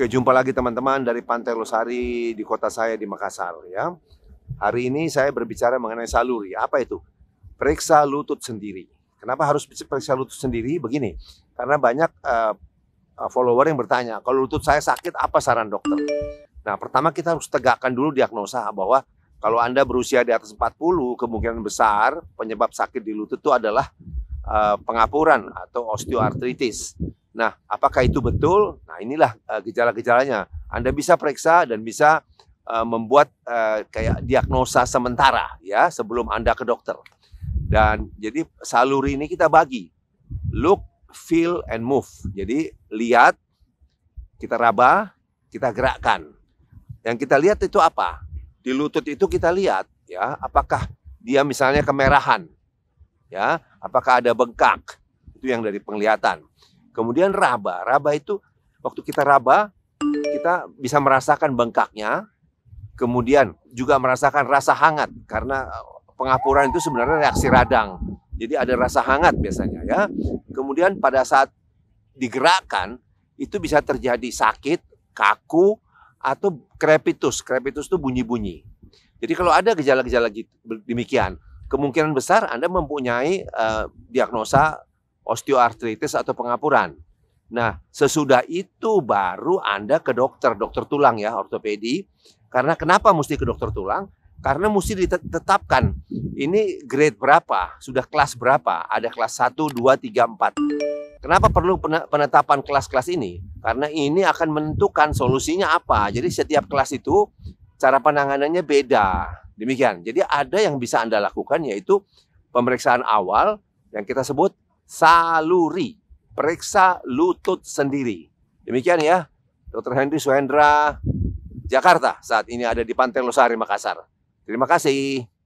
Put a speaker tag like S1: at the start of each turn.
S1: Oke, jumpa lagi teman-teman dari Pantai Losari di kota saya di Makassar ya. Hari ini saya berbicara mengenai saluri. Apa itu? Periksa lutut sendiri. Kenapa harus periksa lutut sendiri? Begini, karena banyak uh, follower yang bertanya, kalau lutut saya sakit apa saran dokter? Nah, pertama kita harus tegakkan dulu diagnosa bahwa kalau Anda berusia di atas 40, kemungkinan besar penyebab sakit di lutut itu adalah uh, pengapuran atau osteoartritis. Nah, apakah itu betul? Nah, inilah uh, gejala-gejalanya. Anda bisa periksa dan bisa uh, membuat uh, kayak diagnosa sementara ya sebelum Anda ke dokter. Dan jadi saluri ini kita bagi. Look, feel and move. Jadi lihat, kita raba, kita gerakkan. Yang kita lihat itu apa? Di lutut itu kita lihat ya, apakah dia misalnya kemerahan. Ya, apakah ada bengkak? Itu yang dari penglihatan Kemudian raba. Raba itu waktu kita raba, kita bisa merasakan bengkaknya, kemudian juga merasakan rasa hangat karena eh, pengapuran itu sebenarnya reaksi radang. Jadi ada rasa hangat biasanya ya. Kemudian pada saat digerakkan itu bisa terjadi sakit, kaku atau krepitus. Krepitus itu bunyi-bunyi. Jadi kalau ada gejala-gejala gitu, demikian, kemungkinan besar Anda mempunyai uh, diagnosa osteoartritis atau pengapuran. Nah, sesudah itu baru Anda ke dokter, dokter tulang ya, ortopedi. Karena kenapa mesti ke dokter tulang? Karena mesti ditetapkan ini grade berapa, sudah kelas berapa, ada kelas 1, 2, 3, 4. Kenapa perlu penetapan kelas-kelas ini? Karena ini akan menentukan solusinya apa. Jadi setiap kelas itu cara penanganannya beda. Demikian. Jadi ada yang bisa Anda lakukan yaitu pemeriksaan awal yang kita sebut saluri. Periksa lutut sendiri. Demikian ya, Dr. Henry Suhendra, Jakarta. Saat ini ada di Pantai Losari, Makassar. Terima kasih.